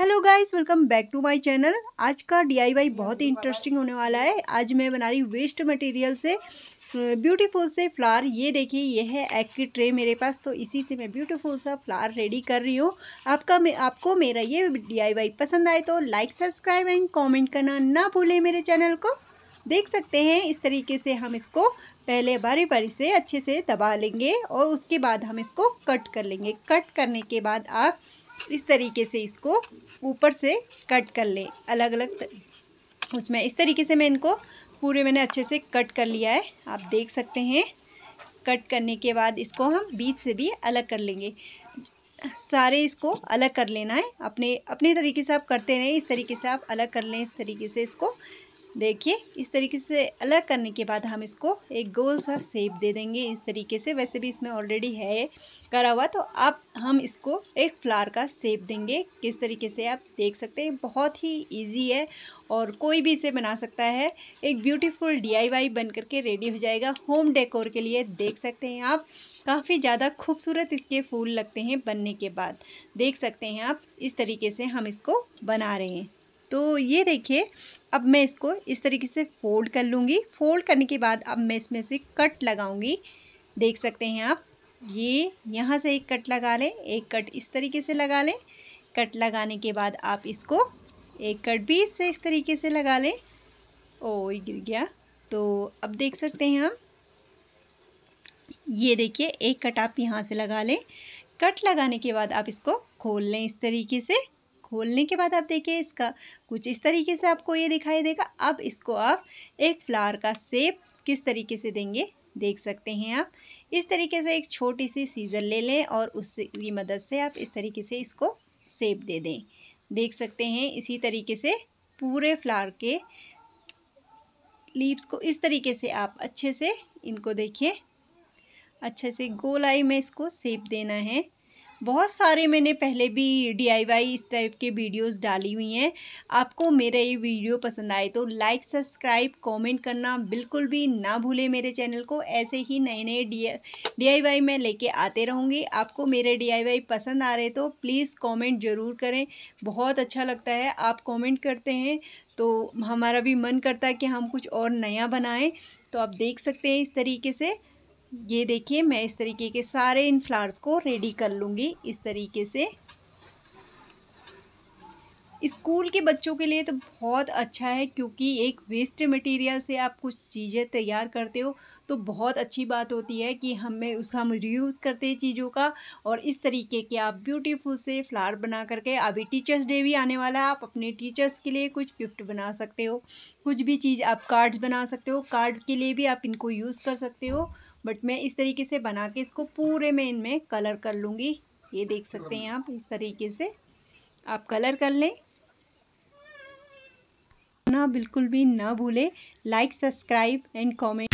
hello guys welcome back to my channel आज का DIY बहुत ही इंटरेस्टिंग होने वाला है आज मैं बना रही वेस्ट मटेरियल से ब्यूटीफुल से फ्लावर ये देखिए ये है एक ट्रे मेरे पास तो इसी से मैं ब्यूटीफुल सा फ्लावर रेडी कर रही हूँ आपका मैं आपको मेरा ये डीआईवाई पसंद आए तो लाइक सब्सक्राइब एंड कॉमेंट करना ना भूलें मेरे चैनल को देख सकते हैं इस तरीके से हम इसको पहले बारी बारी से अच्छे से दबा लेंगे और उसके बाद हम इसको कट कर लेंगे कट करने के बाद आप इस तरीके से इसको ऊपर से कट कर लें अलग अलग उसमें इस तरीके से मैं इनको पूरे मैंने अच्छे से कट कर लिया है आप देख सकते हैं कट करने के बाद इसको हम बीच से भी अलग कर लेंगे सारे इसको अलग कर लेना है अपने अपने तरीके से आप करते रहें इस तरीके से आप अलग कर लें इस तरीके से इसको देखिए इस तरीके से अलग करने के बाद हम इसको एक गोल सा सेप दे देंगे इस तरीके से वैसे भी इसमें ऑलरेडी है करा हुआ तो अब हम इसको एक फ्लावर का सेप देंगे किस तरीके से आप देख सकते हैं बहुत ही इजी है और कोई भी इसे बना सकता है एक ब्यूटीफुल डीआईवाई बन करके रेडी हो जाएगा होम डेकोर के लिए देख सकते हैं आप काफ़ी ज़्यादा खूबसूरत इसके फूल लगते हैं बनने के बाद देख सकते हैं आप इस तरीके से हम इसको बना रहे हैं तो ये देखिए अब मैं इसको इस तरीके से फोल्ड कर लूँगी फोल्ड करने के बाद अब मैं इसमें से कट लगाऊँगी देख सकते हैं आप ये यहाँ से एक कट लगा लें एक कट इस तरीके से लगा लें कट लगाने के बाद आप इसको एक कट भी इससे इस तरीके से लगा लें ओ ये गिर गया तो अब देख सकते हैं हम ये देखिए एक कट आप यहाँ से लगा लें कट लगाने के बाद आप इसको खोल लें इस तरीके से खोलने के बाद आप देखिए इसका कुछ इस तरीके से आपको ये दिखाई देगा अब इसको आप एक फ्लावर का सेप किस तरीके से देंगे देख सकते हैं आप इस तरीके से एक छोटी सी सीज़र ले लें और उसकी मदद से आप इस तरीके से इसको सेप दे दें देख सकते हैं इसी तरीके से पूरे फ्लावर के लीव्स को इस तरीके से आप अच्छे से इनको देखें अच्छे से गोलाई में इसको सेप देना है बहुत सारे मैंने पहले भी डी इस टाइप के वीडियोस डाली हुई हैं आपको मेरा ये वीडियो पसंद आए तो लाइक सब्सक्राइब कमेंट करना बिल्कुल भी ना भूले मेरे चैनल को ऐसे ही नए नए डी आई मैं लेके आते रहूँगी आपको मेरे डी पसंद आ रहे तो प्लीज़ कमेंट ज़रूर करें बहुत अच्छा लगता है आप कॉमेंट करते हैं तो हमारा भी मन करता है कि हम कुछ और नया बनाएं तो आप देख सकते हैं इस तरीके से ये देखिए मैं इस तरीके के सारे इन फ्लावर्स को रेडी कर लूँगी इस तरीके से स्कूल के बच्चों के लिए तो बहुत अच्छा है क्योंकि एक वेस्ट मटेरियल से आप कुछ चीज़ें तैयार करते हो तो बहुत अच्छी बात होती है कि हमें उसका हम रियूज़ करते हैं चीज़ों का और इस तरीके के आप ब्यूटीफुल से फ्लावर बना करके अभी टीचर्स डे भी आने वाला है आप अपने टीचर्स के लिए कुछ गिफ्ट बना सकते हो कुछ भी चीज़ आप कार्ड्स बना सकते हो कार्ड के लिए भी आप इनको यूज़ कर सकते हो बट मैं इस तरीके से बना के इसको पूरे में इनमें कलर कर लूँगी ये देख सकते हैं आप इस तरीके से आप कलर कर लें ना बिल्कुल भी ना भूले लाइक सब्सक्राइब एंड कमेंट